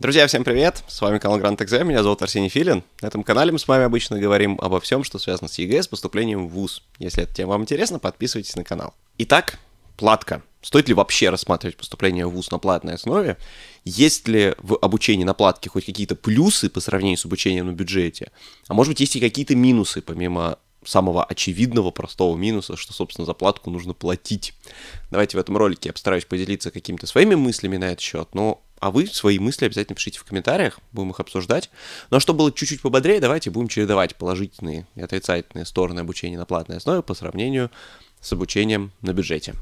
Друзья, всем привет! С вами канал Грант Экзамен, меня зовут Арсений Филин. На этом канале мы с вами обычно говорим обо всем, что связано с ЕГЭ, с поступлением в ВУЗ. Если эта тема вам интересна, подписывайтесь на канал. Итак, платка. Стоит ли вообще рассматривать поступление в ВУЗ на платной основе? Есть ли в обучении на платке хоть какие-то плюсы по сравнению с обучением на бюджете? А может быть, есть и какие-то минусы, помимо самого очевидного, простого минуса, что, собственно, за платку нужно платить. Давайте в этом ролике я постараюсь поделиться какими-то своими мыслями на этот счет, но а вы свои мысли обязательно пишите в комментариях, будем их обсуждать. Но чтобы было чуть-чуть пободрее, давайте будем чередовать положительные и отрицательные стороны обучения на платной основе по сравнению с обучением на бюджете.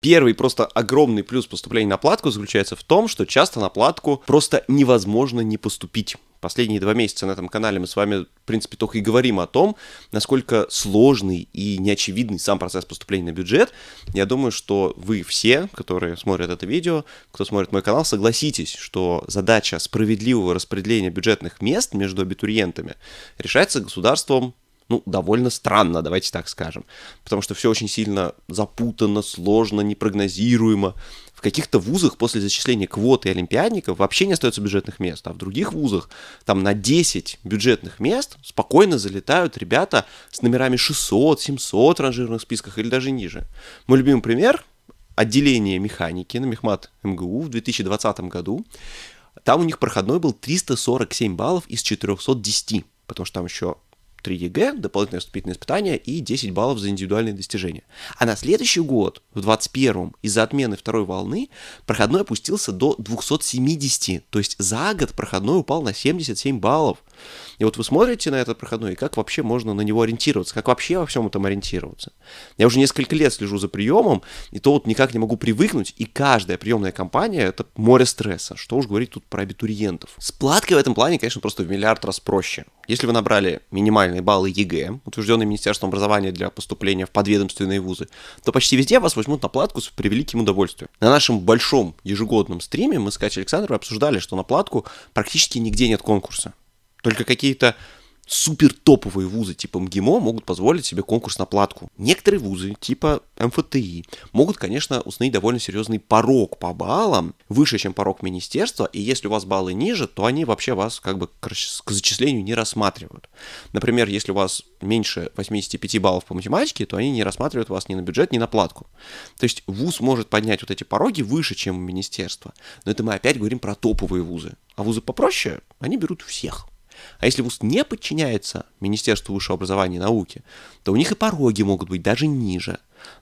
Первый просто огромный плюс поступления на платку заключается в том, что часто на платку просто невозможно не поступить. Последние два месяца на этом канале мы с вами, в принципе, только и говорим о том, насколько сложный и неочевидный сам процесс поступления на бюджет. Я думаю, что вы все, которые смотрят это видео, кто смотрит мой канал, согласитесь, что задача справедливого распределения бюджетных мест между абитуриентами решается государством ну, довольно странно, давайте так скажем. Потому что все очень сильно запутано, сложно, непрогнозируемо. В каких-то вузах после зачисления квоты олимпиадников вообще не остается бюджетных мест, а в других вузах там на 10 бюджетных мест спокойно залетают ребята с номерами 600, 700 в ранжирных списках или даже ниже. Мой любимый пример – отделение механики на Мехмат МГУ в 2020 году. Там у них проходной был 347 баллов из 410, потому что там еще 3 ЕГЭ, дополнительное вступительное испытание и 10 баллов за индивидуальные достижения. А на следующий год, в 21-м, из-за отмены второй волны, проходной опустился до 270, то есть за год проходной упал на 77 баллов. И вот вы смотрите на этот проходной, и как вообще можно на него ориентироваться, как вообще во всем этом ориентироваться. Я уже несколько лет слежу за приемом, и то вот никак не могу привыкнуть, и каждая приемная компания – это море стресса. Что уж говорить тут про абитуриентов. С платкой в этом плане, конечно, просто в миллиард раз проще. Если вы набрали минимальные баллы ЕГЭ, утвержденные Министерством образования для поступления в подведомственные вузы, то почти везде вас возьмут на платку с превеликим удовольствием. На нашем большом ежегодном стриме мы с Катей Александровой обсуждали, что на платку практически нигде нет конкурса. Только какие-то супер топовые вузы типа МГИМО могут позволить себе конкурс на платку. Некоторые вузы типа МФТИ могут, конечно, установить довольно серьезный порог по баллам, выше, чем порог министерства, и если у вас баллы ниже, то они вообще вас как бы к зачислению не рассматривают. Например, если у вас меньше 85 баллов по математике, то они не рассматривают вас ни на бюджет, ни на платку. То есть вуз может поднять вот эти пороги выше, чем у министерства. Но это мы опять говорим про топовые вузы. А вузы попроще, они берут всех. А если вуз не подчиняется Министерству высшего образования и науки, то у них и пороги могут быть даже ниже.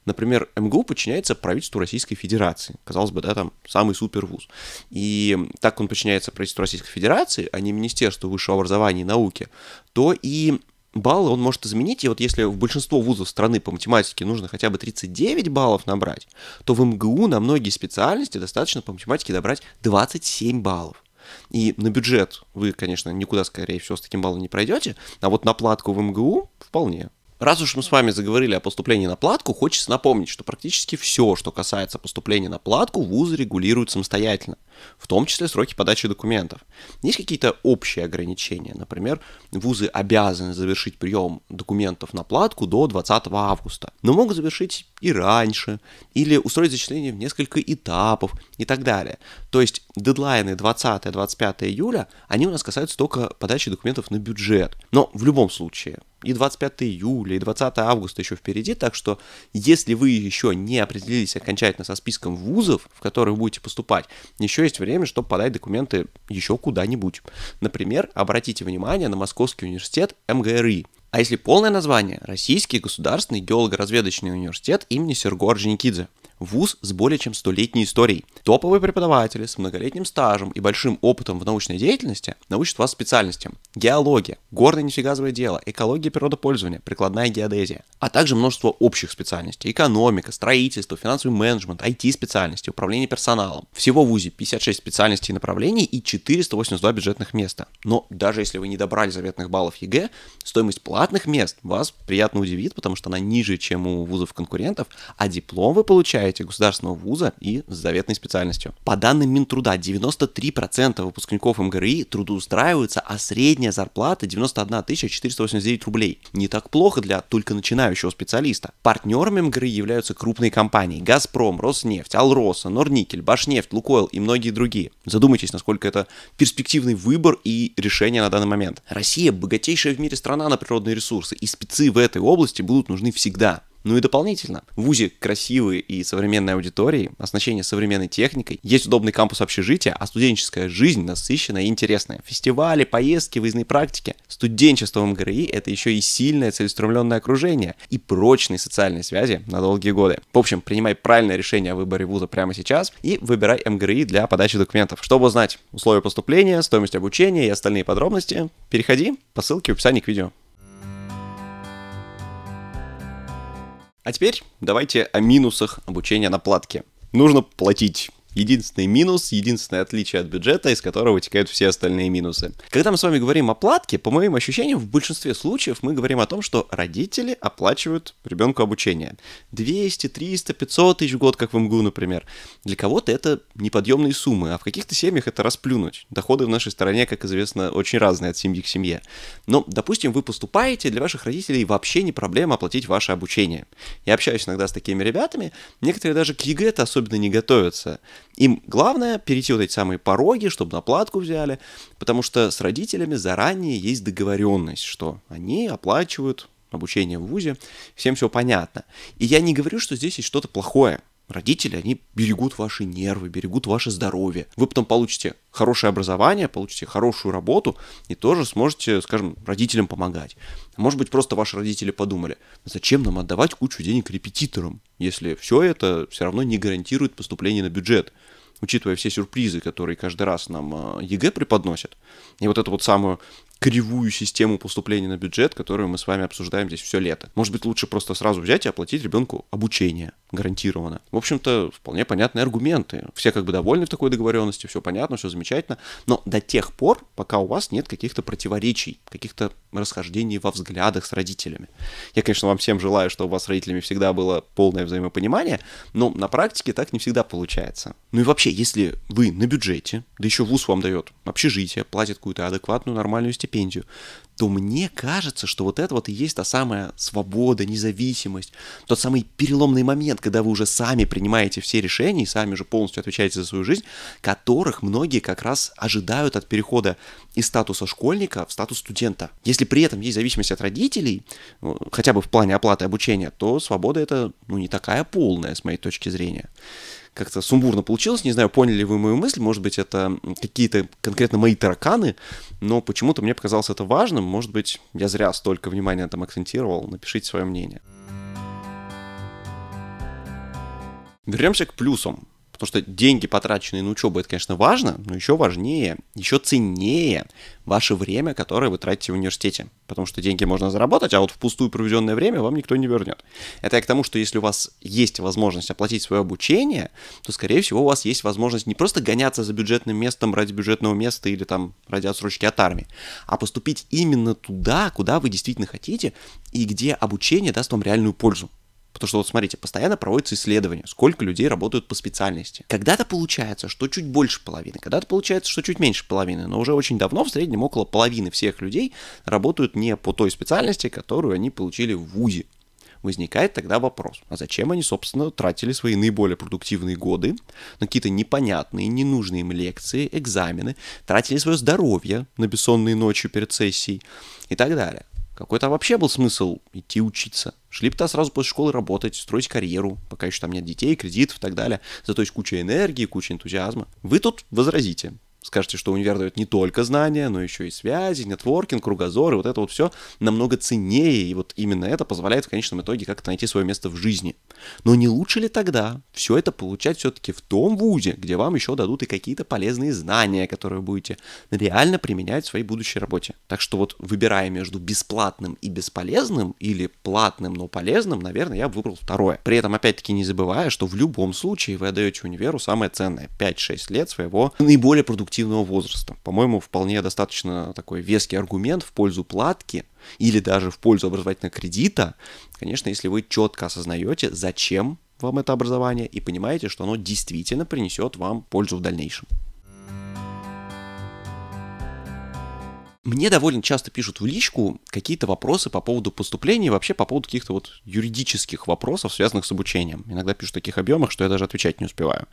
Например, МГУ подчиняется правительству Российской Федерации. Казалось бы, да, там самый супервуз. И так он подчиняется правительству Российской Федерации, а не Министерству высшего образования и науки, то и баллы он может изменить, и вот если в большинство вузов страны по математике нужно хотя бы 39 баллов набрать, то в МГУ на многие специальности достаточно по математике добрать 27 баллов. И на бюджет вы, конечно, никуда, скорее всего, с таким баллом не пройдете, а вот на платку в МГУ вполне. Раз уж мы с вами заговорили о поступлении на платку, хочется напомнить, что практически все, что касается поступления на платку, вузы регулируют самостоятельно, в том числе сроки подачи документов. Есть какие-то общие ограничения, например, вузы обязаны завершить прием документов на платку до 20 августа, но могут завершить и раньше, или устроить зачисление в несколько этапов и так далее. То есть дедлайны 20-25 июля, они у нас касаются только подачи документов на бюджет. Но в любом случае, и 25 июля, и 20 августа еще впереди, так что если вы еще не определились окончательно со списком вузов, в которые вы будете поступать, еще есть время, чтобы подать документы еще куда-нибудь. Например, обратите внимание на Московский университет МГРИ. А если полное название – Российский государственный геолого-разведочный университет имени Серго Орджоникидзе – вуз с более чем столетней историей. Топовые преподаватели с многолетним стажем и большим опытом в научной деятельности научат вас специальностям. Геология, горное нефтегазовое дело, экология природопользования, прикладная геодезия, а также множество общих специальностей. Экономика, строительство, финансовый менеджмент, IT-специальности, управление персоналом. Всего в ВУЗе 56 специальностей и направлений и 482 бюджетных места. Но даже если вы не добрали заветных баллов ЕГЭ, стоимость платных мест вас приятно удивит, потому что она ниже, чем у вузов конкурентов, а диплом вы получаете выпускаете государственного вуза и с заветной специальностью. По данным Минтруда, 93% выпускников МГРИ трудоустраиваются, а средняя зарплата 91 489 рублей. Не так плохо для только начинающего специалиста. Партнерами МГРИ являются крупные компании «Газпром», «Роснефть», «Алроса», «Норникель», «Башнефть», «Лукойл» и многие другие. Задумайтесь, насколько это перспективный выбор и решение на данный момент. Россия – богатейшая в мире страна на природные ресурсы, и спецы в этой области будут нужны всегда. Ну и дополнительно, в ВУЗе красивые и современной аудитории, оснащение современной техникой, есть удобный кампус общежития, а студенческая жизнь насыщенная и интересная. Фестивали, поездки, выездные практики. Студенчество в МГРИ — это еще и сильное целеустремленное окружение и прочные социальные связи на долгие годы. В общем, принимай правильное решение о выборе вуза прямо сейчас и выбирай МГРИ для подачи документов. Чтобы узнать условия поступления, стоимость обучения и остальные подробности, переходи по ссылке в описании к видео. А теперь давайте о минусах обучения на платке. Нужно платить единственный минус, единственное отличие от бюджета, из которого вытекают все остальные минусы. Когда мы с вами говорим о платке, по моим ощущениям, в большинстве случаев мы говорим о том, что родители оплачивают ребенку обучение. 200, 300, 500 тысяч в год, как в МГУ, например. Для кого-то это неподъемные суммы, а в каких-то семьях это расплюнуть. Доходы в нашей стране, как известно, очень разные от семьи к семье. Но, допустим, вы поступаете, для ваших родителей вообще не проблема оплатить ваше обучение. Я общаюсь иногда с такими ребятами, некоторые даже к ЕГЭ-то особенно не готовятся. Им главное перейти вот эти самые пороги, чтобы на платку взяли, потому что с родителями заранее есть договоренность, что они оплачивают обучение в ВУЗе, всем все понятно. И я не говорю, что здесь есть что-то плохое. Родители, они берегут ваши нервы, берегут ваше здоровье. Вы потом получите хорошее образование, получите хорошую работу и тоже сможете, скажем, родителям помогать. Может быть, просто ваши родители подумали, зачем нам отдавать кучу денег репетиторам, если все это все равно не гарантирует поступление на бюджет учитывая все сюрпризы, которые каждый раз нам э, ЕГЭ преподносят, и вот эту вот самую кривую систему поступления на бюджет, которую мы с вами обсуждаем здесь все лето. Может быть, лучше просто сразу взять и оплатить ребенку обучение гарантированно. В общем-то, вполне понятные аргументы. Все как бы довольны в такой договоренности, все понятно, все замечательно. Но до тех пор, пока у вас нет каких-то противоречий, каких-то расхождений во взглядах с родителями. Я, конечно, вам всем желаю, чтобы у вас с родителями всегда было полное взаимопонимание, но на практике так не всегда получается. Ну и вообще, если вы на бюджете, да еще вуз вам дает общежитие, платит какую-то адекватную, нормальную степень, стипендию, то мне кажется, что вот это вот и есть та самая свобода, независимость, тот самый переломный момент, когда вы уже сами принимаете все решения и сами уже полностью отвечаете за свою жизнь, которых многие как раз ожидают от перехода из статуса школьника в статус студента. Если при этом есть зависимость от родителей, ну, хотя бы в плане оплаты обучения, то свобода это ну, не такая полная, с моей точки зрения как-то сумбурно получилось, не знаю, поняли ли вы мою мысль, может быть, это какие-то конкретно мои тараканы, но почему-то мне показалось это важным, может быть, я зря столько внимания там акцентировал, напишите свое мнение. Вернемся к плюсам. Потому что деньги, потраченные на учебу, это, конечно, важно, но еще важнее, еще ценнее ваше время, которое вы тратите в университете. Потому что деньги можно заработать, а вот впустую проведенное время вам никто не вернет. Это я к тому, что если у вас есть возможность оплатить свое обучение, то, скорее всего, у вас есть возможность не просто гоняться за бюджетным местом ради бюджетного места или там ради отсрочки от армии, а поступить именно туда, куда вы действительно хотите и где обучение даст вам реальную пользу. Потому что вот смотрите, постоянно проводятся исследования, сколько людей работают по специальности. Когда-то получается, что чуть больше половины, когда-то получается, что чуть меньше половины, но уже очень давно в среднем около половины всех людей работают не по той специальности, которую они получили в ВУЗе. Возникает тогда вопрос, а зачем они, собственно, тратили свои наиболее продуктивные годы на какие-то непонятные, ненужные им лекции, экзамены, тратили свое здоровье на бессонные ночи перед сессией и так далее. Какой-то вообще был смысл идти учиться. Шли бы сразу после школы работать, строить карьеру, пока еще там нет детей, кредитов и так далее. Зато есть куча энергии, куча энтузиазма. Вы тут возразите, скажете, что универ дает не только знания, но еще и связи, нетворкинг, кругозор, и вот это вот все намного ценнее, и вот именно это позволяет в конечном итоге как-то найти свое место в жизни. Но не лучше ли тогда все это получать все-таки в том вузе, где вам еще дадут и какие-то полезные знания, которые будете реально применять в своей будущей работе? Так что вот выбирая между бесплатным и бесполезным, или платным, но полезным, наверное, я бы выбрал второе. При этом, опять-таки, не забывая, что в любом случае вы отдаете универу самое ценное — 5-6 лет своего наиболее продуктивного репродуктивного возраста. По-моему, вполне достаточно такой веский аргумент в пользу платки или даже в пользу образовательного кредита, конечно, если вы четко осознаете, зачем вам это образование и понимаете, что оно действительно принесет вам пользу в дальнейшем. Мне довольно часто пишут в личку какие-то вопросы по поводу поступления, вообще по поводу каких-то вот юридических вопросов, связанных с обучением. Иногда пишут в таких объемах, что я даже отвечать не успеваю.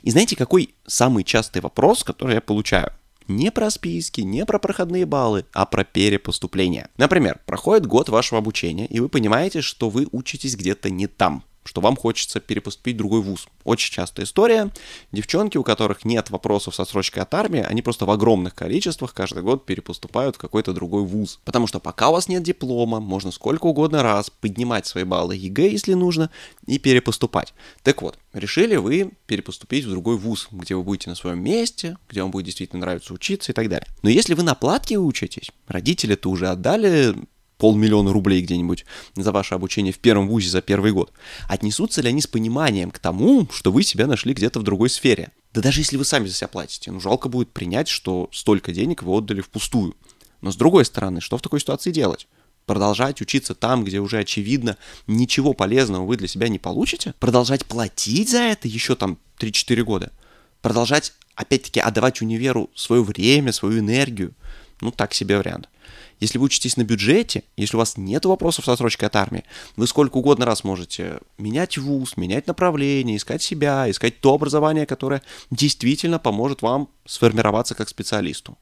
И знаете, какой самый частый вопрос, который я получаю? Не про списки, не про проходные баллы, а про перепоступление. Например, проходит год вашего обучения, и вы понимаете, что вы учитесь где-то не там что вам хочется перепоступить в другой вуз. Очень частая история. Девчонки, у которых нет вопросов со срочкой от армии, они просто в огромных количествах каждый год перепоступают в какой-то другой вуз. Потому что пока у вас нет диплома, можно сколько угодно раз поднимать свои баллы ЕГЭ, если нужно, и перепоступать. Так вот, решили вы перепоступить в другой вуз, где вы будете на своем месте, где вам будет действительно нравиться учиться и так далее. Но если вы на платке учитесь, родители-то уже отдали полмиллиона рублей где-нибудь за ваше обучение в первом вузе за первый год. Отнесутся ли они с пониманием к тому, что вы себя нашли где-то в другой сфере? Да даже если вы сами за себя платите, ну жалко будет принять, что столько денег вы отдали впустую. Но с другой стороны, что в такой ситуации делать? продолжать учиться там, где уже очевидно ничего полезного вы для себя не получите, продолжать платить за это еще там 3-4 года, продолжать, опять-таки, отдавать универу свое время, свою энергию, ну так себе вариант. Если вы учитесь на бюджете, если у вас нет вопросов с отсрочкой от армии, вы сколько угодно раз можете менять вуз, менять направление, искать себя, искать то образование, которое действительно поможет вам сформироваться как специалисту.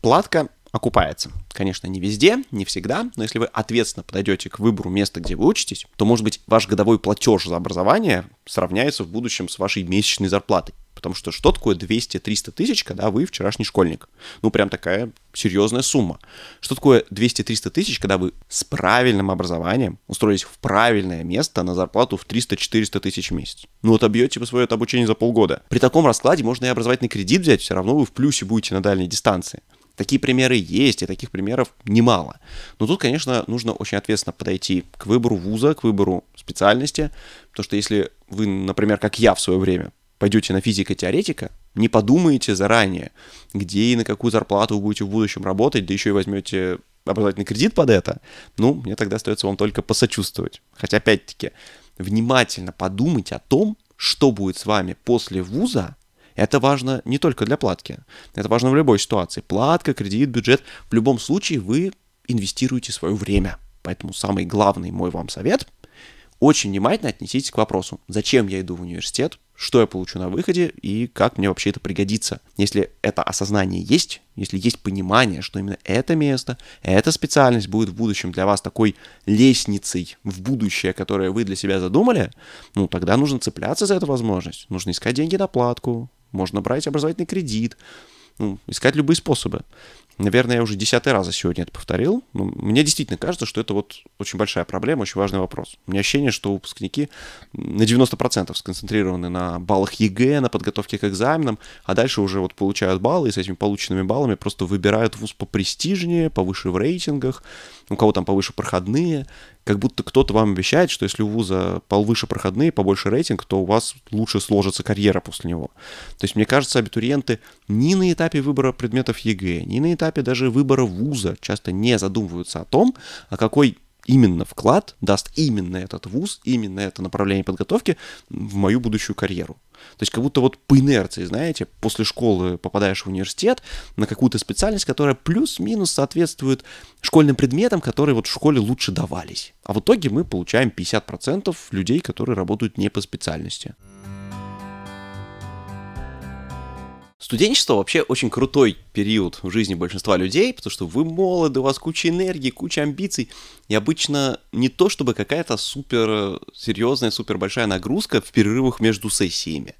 Платка окупается. Конечно, не везде, не всегда, но если вы ответственно подойдете к выбору места, где вы учитесь, то, может быть, ваш годовой платеж за образование сравняется в будущем с вашей месячной зарплатой. Потому что что такое 200-300 тысяч, когда вы вчерашний школьник? Ну, прям такая серьезная сумма. Что такое 200-300 тысяч, когда вы с правильным образованием устроились в правильное место на зарплату в 300-400 тысяч в месяц? Ну, вот обьете вы типа, свое обучение за полгода. При таком раскладе можно и образовательный кредит взять, все равно вы в плюсе будете на дальней дистанции. Такие примеры есть, и таких примеров немало. Но тут, конечно, нужно очень ответственно подойти к выбору вуза, к выбору специальности, потому что если вы, например, как я в свое время, пойдете на физика-теоретика, не подумаете заранее, где и на какую зарплату вы будете в будущем работать, да еще и возьмете образовательный кредит под это, ну, мне тогда остается вам только посочувствовать. Хотя, опять-таки, внимательно подумать о том, что будет с вами после вуза, это важно не только для платки. Это важно в любой ситуации. Платка, кредит, бюджет. В любом случае вы инвестируете свое время. Поэтому самый главный мой вам совет – очень внимательно отнеситесь к вопросу, зачем я иду в университет, что я получу на выходе и как мне вообще это пригодится. Если это осознание есть, если есть понимание, что именно это место, эта специальность будет в будущем для вас такой лестницей в будущее, которое вы для себя задумали, ну тогда нужно цепляться за эту возможность, нужно искать деньги на платку, можно брать образовательный кредит, ну, искать любые способы. Наверное, я уже десятый раз сегодня это повторил. Но ну, мне действительно кажется, что это вот очень большая проблема, очень важный вопрос. У меня ощущение, что выпускники на 90% сконцентрированы на баллах ЕГЭ, на подготовке к экзаменам, а дальше уже вот получают баллы и с этими полученными баллами просто выбирают вуз попрестижнее, повыше в рейтингах, у кого там повыше проходные как будто кто-то вам обещает, что если у вуза повыше проходные, побольше рейтинг, то у вас лучше сложится карьера после него. То есть, мне кажется, абитуриенты ни на этапе выбора предметов ЕГЭ, ни на этапе даже выбора вуза часто не задумываются о том, а какой именно вклад даст именно этот вуз, именно это направление подготовки в мою будущую карьеру. То есть как будто вот по инерции, знаете, после школы попадаешь в университет на какую-то специальность, которая плюс-минус соответствует школьным предметам, которые вот в школе лучше давались. А в итоге мы получаем 50% людей, которые работают не по специальности. Студенчество вообще очень крутой период в жизни большинства людей, потому что вы молоды, у вас куча энергии, куча амбиций, и обычно не то чтобы какая-то супер э, серьезная, супер большая нагрузка в перерывах между сессиями.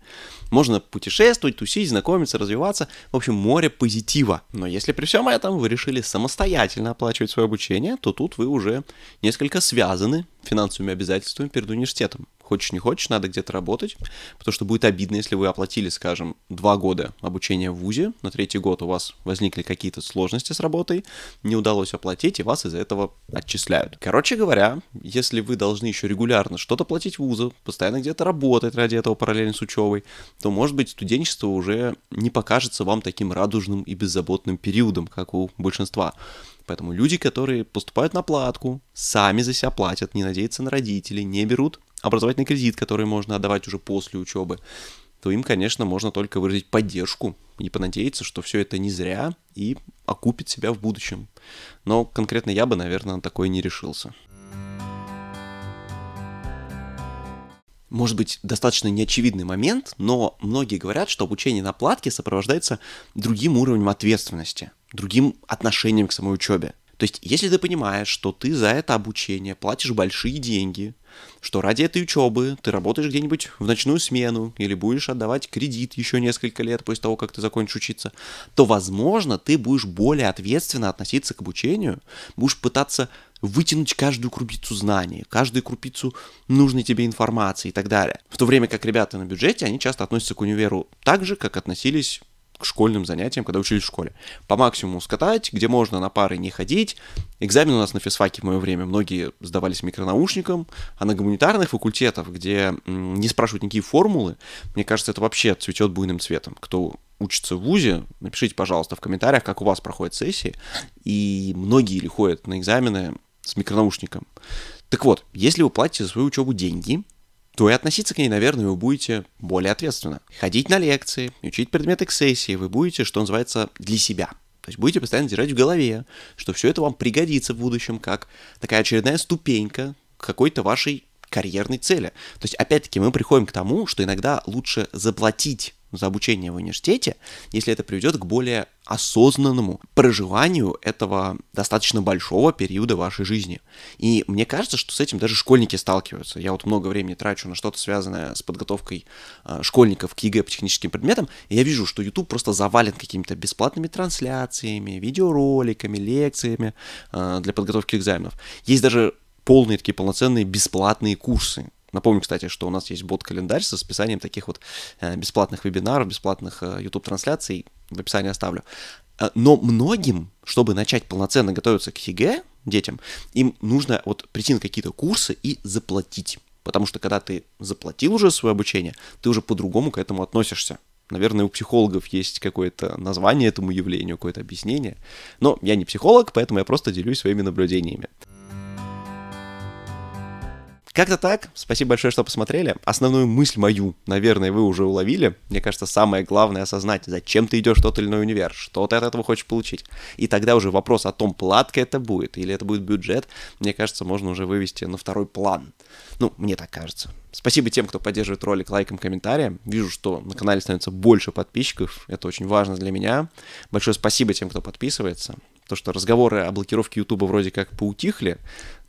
Можно путешествовать, тусить, знакомиться, развиваться, в общем, море позитива. Но если при всем этом вы решили самостоятельно оплачивать свое обучение, то тут вы уже несколько связаны финансовыми обязательствами перед университетом хочешь не хочешь, надо где-то работать, потому что будет обидно, если вы оплатили, скажем, два года обучения в ВУЗе, на третий год у вас возникли какие-то сложности с работой, не удалось оплатить, и вас из-за этого отчисляют. Короче говоря, если вы должны еще регулярно что-то платить в вузу, постоянно где-то работать ради этого параллельно с учебой, то, может быть, студенчество уже не покажется вам таким радужным и беззаботным периодом, как у большинства. Поэтому люди, которые поступают на платку, сами за себя платят, не надеются на родителей, не берут образовательный кредит, который можно отдавать уже после учебы, то им, конечно, можно только выразить поддержку и понадеяться, что все это не зря и окупит себя в будущем. Но конкретно я бы, наверное, на такое не решился. может быть, достаточно неочевидный момент, но многие говорят, что обучение на платке сопровождается другим уровнем ответственности, другим отношением к самой учебе. То есть, если ты понимаешь, что ты за это обучение платишь большие деньги, что ради этой учебы ты работаешь где-нибудь в ночную смену или будешь отдавать кредит еще несколько лет после того, как ты закончишь учиться, то, возможно, ты будешь более ответственно относиться к обучению, будешь пытаться вытянуть каждую крупицу знаний, каждую крупицу нужной тебе информации и так далее. В то время как ребята на бюджете, они часто относятся к универу так же, как относились к школьным занятиям, когда учились в школе. По максимуму скатать, где можно на пары не ходить. Экзамен у нас на физфаке в мое время многие сдавались микронаушником, а на гуманитарных факультетах, где не спрашивают никакие формулы, мне кажется, это вообще цветет буйным цветом. Кто учится в ВУЗе, напишите, пожалуйста, в комментариях, как у вас проходят сессии. И многие ли ходят на экзамены с микронаушником. Так вот, если вы платите за свою учебу деньги, то и относиться к ней, наверное, вы будете более ответственно. Ходить на лекции, учить предметы к сессии вы будете, что называется, для себя. То есть будете постоянно держать в голове, что все это вам пригодится в будущем, как такая очередная ступенька к какой-то вашей карьерной цели. То есть, опять-таки, мы приходим к тому, что иногда лучше заплатить за обучение в университете, если это приведет к более осознанному проживанию этого достаточно большого периода вашей жизни. И мне кажется, что с этим даже школьники сталкиваются. Я вот много времени трачу на что-то связанное с подготовкой э, школьников к ЕГЭ по техническим предметам, и я вижу, что YouTube просто завален какими-то бесплатными трансляциями, видеороликами, лекциями э, для подготовки экзаменов. Есть даже полные такие полноценные бесплатные курсы, Напомню, кстати, что у нас есть бот-календарь со списанием таких вот э, бесплатных вебинаров, бесплатных YouTube-трансляций. Э, В описании оставлю. Э, но многим, чтобы начать полноценно готовиться к ЕГЭ, детям, им нужно вот прийти на какие-то курсы и заплатить. Потому что когда ты заплатил уже свое обучение, ты уже по-другому к этому относишься. Наверное, у психологов есть какое-то название этому явлению, какое-то объяснение. Но я не психолог, поэтому я просто делюсь своими наблюдениями. Как-то так. Спасибо большое, что посмотрели. Основную мысль мою, наверное, вы уже уловили. Мне кажется, самое главное осознать, зачем ты идешь в тот или иной универ, что ты от этого хочешь получить. И тогда уже вопрос о том, платка это будет или это будет бюджет, мне кажется, можно уже вывести на второй план. Ну, мне так кажется. Спасибо тем, кто поддерживает ролик лайком, комментарием. Вижу, что на канале становится больше подписчиков. Это очень важно для меня. Большое спасибо тем, кто подписывается. То, что разговоры о блокировке YouTube вроде как поутихли,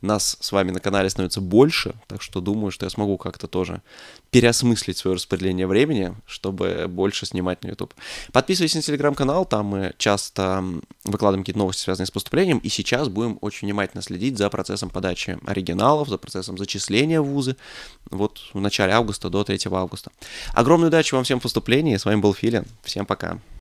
нас с вами на канале становится больше, так что думаю, что я смогу как-то тоже переосмыслить свое распределение времени, чтобы больше снимать на YouTube. Подписывайтесь на телеграм-канал, там мы часто выкладываем какие-то новости, связанные с поступлением, и сейчас будем очень внимательно следить за процессом подачи оригиналов, за процессом зачисления поступления в вузы. Вот в начале августа до 3 августа. Огромную удачи вам всем в поступлении. С вами был Филин. Всем пока.